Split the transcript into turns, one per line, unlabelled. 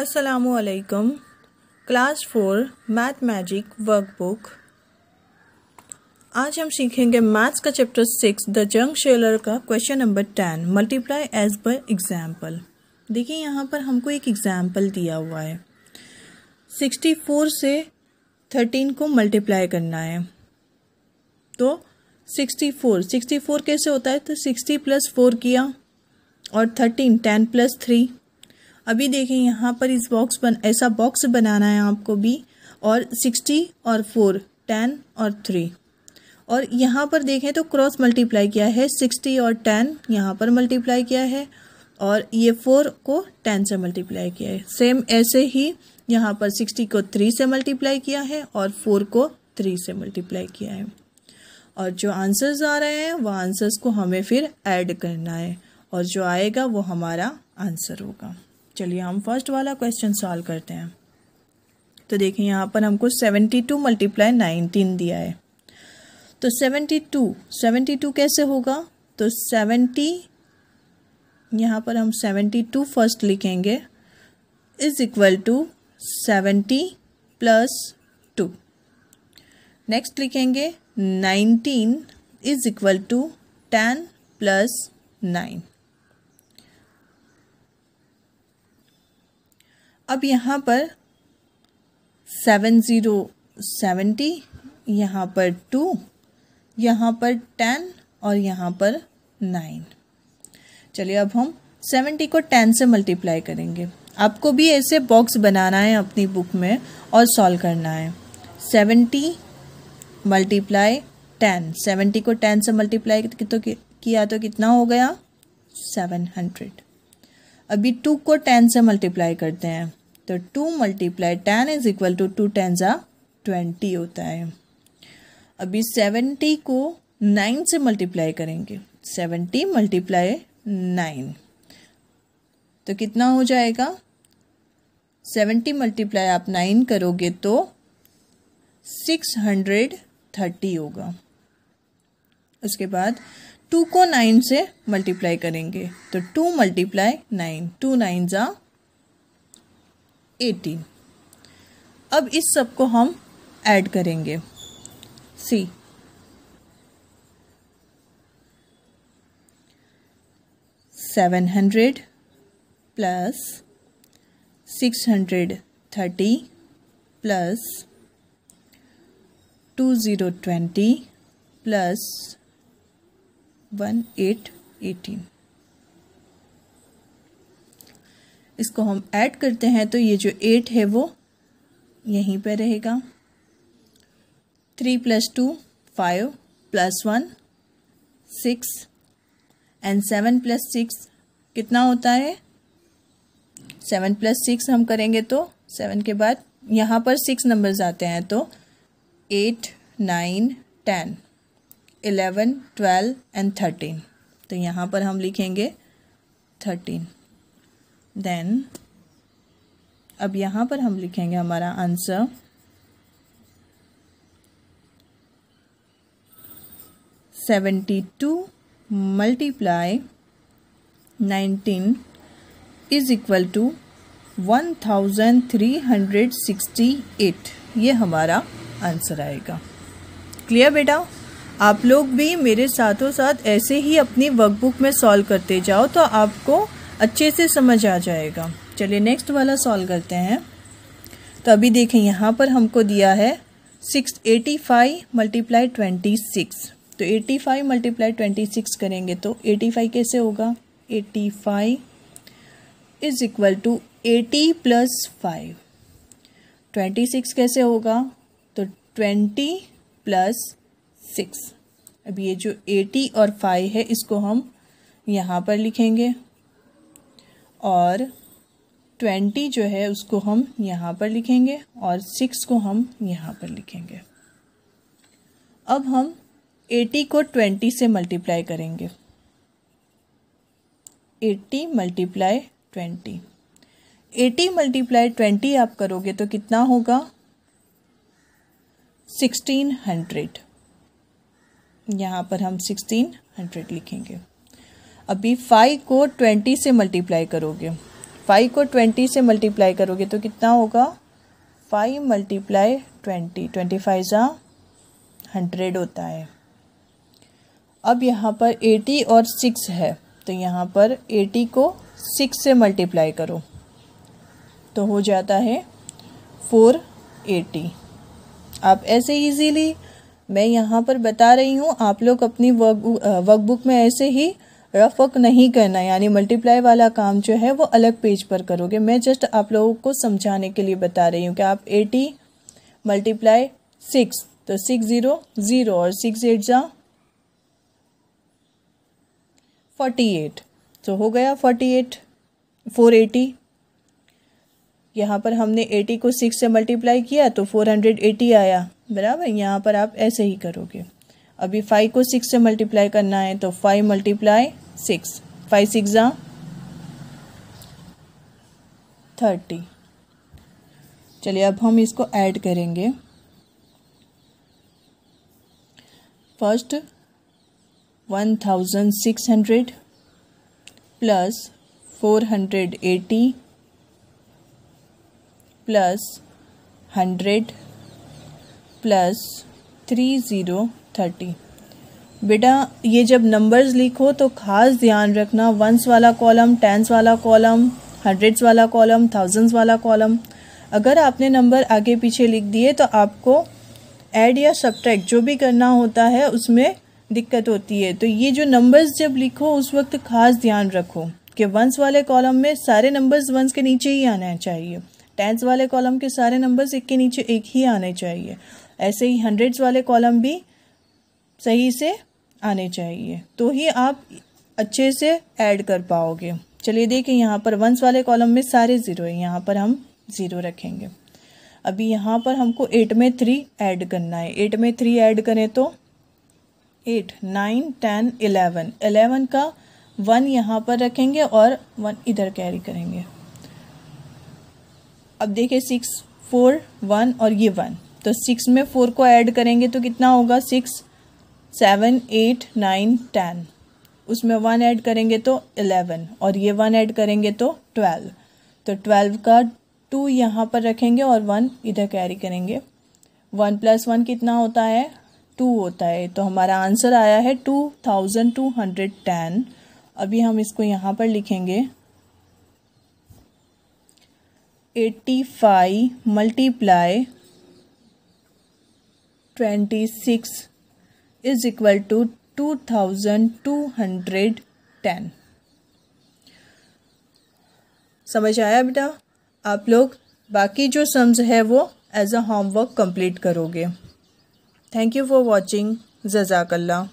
असलकम class four math magic workbook आज हम सीखेंगे मैथ्स का चैप्टर सिक्स द जंग शेलर का question number ten multiply as पर एग्जाम्पल देखिए यहाँ पर हमको एक एग्जाम्पल दिया हुआ है सिक्सटी फोर से थर्टीन को मल्टीप्लाई करना है तो सिक्सटी फोर सिक्सटी फोर कैसे होता है तो सिक्सटी प्लस फोर किया और थर्टीन टेन प्लस थ्री अभी देखें यहाँ पर इस बॉक्स बन ऐसा बॉक्स बनाना है आपको भी और सिक्सटी और फोर टेन और थ्री और यहाँ पर देखें तो क्रॉस मल्टीप्लाई किया है सिक्सटी और टेन यहाँ पर मल्टीप्लाई किया है और ये फोर को टेन से मल्टीप्लाई किया है सेम ऐसे ही यहाँ पर सिक्सटी को थ्री से मल्टीप्लाई किया है और फोर को थ्री से मल्टीप्लाई किया है और जो आंसर्स आ रहे हैं वह आंसर्स को हमें फिर ऐड करना है और जो आएगा वो हमारा आंसर होगा चलिए हम फर्स्ट वाला क्वेश्चन सॉल्व करते हैं तो देखिए यहाँ पर हमको सेवेंटी टू मल्टीप्लाई नाइनटीन दिया है तो सेवेंटी टू सेवेंटी टू कैसे होगा तो सेवेंटी यहाँ पर हम सेवेंटी टू फर्स्ट लिखेंगे is equal to seventy plus two next लिखेंगे nineteen is equal to ten plus nine अब यहाँ पर सेवन ज़ीरो सेवेंटी यहाँ पर टू यहाँ पर टेन और यहाँ पर नाइन चलिए अब हम सेवेंटी को टेन से मल्टीप्लाई करेंगे आपको भी ऐसे बॉक्स बनाना है अपनी बुक में और सॉल्व करना है सेवेंटी मल्टीप्लाई टेन सेवेंटी को टेन से मल्टीप्लाई तो किया तो कितना हो गया सेवन हंड्रेड अभी टू को टेन से मल्टीप्लाई करते हैं तो two multiply ten is equal to two ten ज़ा ट्वेंटी होता है अभी सेवेंटी को नाइन से मल्टीप्लाई करेंगे सेवेंटी मल्टीप्लाई नाइन तो कितना हो जाएगा सेवेंटी मल्टीप्लाई आप नाइन करोगे तो सिक्स हंड्रेड थर्टी होगा उसके बाद टू को नाइन से मल्टीप्लाई करेंगे तो two multiply nine two nine ज़ा एटीन अब इस सब को हम ऐड करेंगे see seven hundred plus six hundred thirty plus two zero twenty plus one eight eighteen इसको हम ऐड करते हैं तो ये जो एट है वो यहीं पे रहेगा three plus two five plus one six and seven plus six कितना होता है सेवन प्लस सिक्स हम करेंगे तो सेवन के बाद यहाँ पर सिक्स नंबर्स आते हैं तो eight nine ten eleven twelve and thirteen तो यहाँ पर हम लिखेंगे थर्टीन देन अब यहाँ पर हम लिखेंगे हमारा answer seventy two multiply nineteen is equal to one thousand three hundred sixty eight ये हमारा आंसर आएगा क्लियर बेटा आप लोग भी मेरे साथों साथ ऐसे ही अपनी वर्कबुक में सॉल्व करते जाओ तो आपको अच्छे से समझ आ जाएगा चलिए नेक्स्ट वाला सॉल्व करते हैं तो अभी देखें यहाँ पर हमको दिया है six eighty five multiply twenty six तो eighty five multiply twenty six करेंगे तो एटी फाइव कैसे होगा eighty five is equal to eighty plus five twenty six कैसे होगा तो ट्वेंटी प्लस सिक्स अब ये जो एटी और फाइव है इसको हम यहाँ पर लिखेंगे और ट्वेंटी जो है उसको हम यहाँ पर लिखेंगे और सिक्स को हम यहाँ पर लिखेंगे अब हम एटी को ट्वेंटी से मल्टीप्लाई करेंगे eighty multiply twenty eighty multiply twenty आप करोगे तो कितना होगा सिक्सटीन हंड्रेड यहाँ पर हम सिक्सटीन हंड्रेड लिखेंगे अभी फाइव को ट्वेंटी से मल्टीप्लाई करोगे फाइव को ट्वेंटी से मल्टीप्लाई करोगे तो कितना होगा five multiply twenty twenty five ज़ा हंड्रेड होता है अब यहाँ पर एटी और सिक्स है तो यहाँ पर एटी को सिक्स से मल्टीप्लाई करो तो हो जाता है फोर एटी आप ऐसे इजीली मैं यहाँ पर बता रही हूँ आप लोग अपनी वर्क वर्कबुक uh, में ऐसे ही रफ वर्क नहीं करना यानी मल्टीप्लाई वाला काम जो है वो अलग पेज पर करोगे मैं जस्ट आप लोगों को समझाने के लिए बता रही हूँ कि आप एटी मल्टीप्लाई सिक्स तो सिक्स ज़ीरो ज़ीरो और सिक्स एट जा फोर्टी एट तो हो गया फोर्टी एट फोर एटी यहाँ पर हमने 80 को 6 से मल्टीप्लाई किया तो 480 आया बराबर यहाँ पर आप ऐसे ही करोगे अभी 5 को 6 से मल्टीप्लाई करना है तो 5 मल्टीप्लाई सिक्स फाइव सिक्स ज़ा थर्टी चलिए अब हम इसको ऐड करेंगे first one thousand six hundred plus four hundred eighty plus hundred plus three zero thirty बेटा ये जब नंबर्स लिखो तो ख़ास ध्यान रखना वंस वाला कॉलम टेंस वाला कॉलम हंड्रेड्स वाला कॉलम थाउजेंड्स वाला कॉलम अगर आपने नंबर आगे पीछे लिख दिए तो आपको ऐड या सब्ट्रैक्ट जो भी करना होता है उसमें दिक्कत होती है तो ये जो नंबर्स जब लिखो उस वक्त खास ध्यान रखो कि वंस वाले कॉलम में सारे नंबर्स वंस के नीचे ही आना चाहिए टेंस वाले कॉलम के सारे नंबर्स एक के नीचे एक ही आने चाहिए ऐसे ही हंड्रेड्स वाले कॉलम भी सही से आने चाहिए तो ही आप अच्छे से ऐड कर पाओगे चलिए देखिए यहाँ पर वंस वाले कॉलम में सारे ज़ीरो हैं यहाँ पर हम ज़ीरो रखेंगे अभी यहाँ पर हमको एट में थ्री ऐड करना है एट में थ्री ऐड करें तो eight nine ten eleven eleven का वन यहाँ पर रखेंगे और वन इधर कैरी करेंगे अब देखिए सिक्स फोर वन और ये वन तो सिक्स में फोर को ऐड करेंगे तो कितना होगा six seven eight nine ten उसमें वन ऐड करेंगे तो एलेवन और ये वन ऐड करेंगे तो ट्वेल्व तो ट्वेल्व का टू यहाँ पर रखेंगे और वन इधर कैरी करेंगे वन प्लस वन कितना होता है टू होता है तो हमारा आंसर आया है two thousand two hundred ten अभी हम इसको यहाँ पर लिखेंगे eighty five multiply twenty six is equal to two thousand two hundred ten समझ आया बेटा आप लोग बाकी जो सम्स है वो एज अ होमवर्क कंप्लीट करोगे थैंक यू फॉर वॉचिंग जजाकल्ला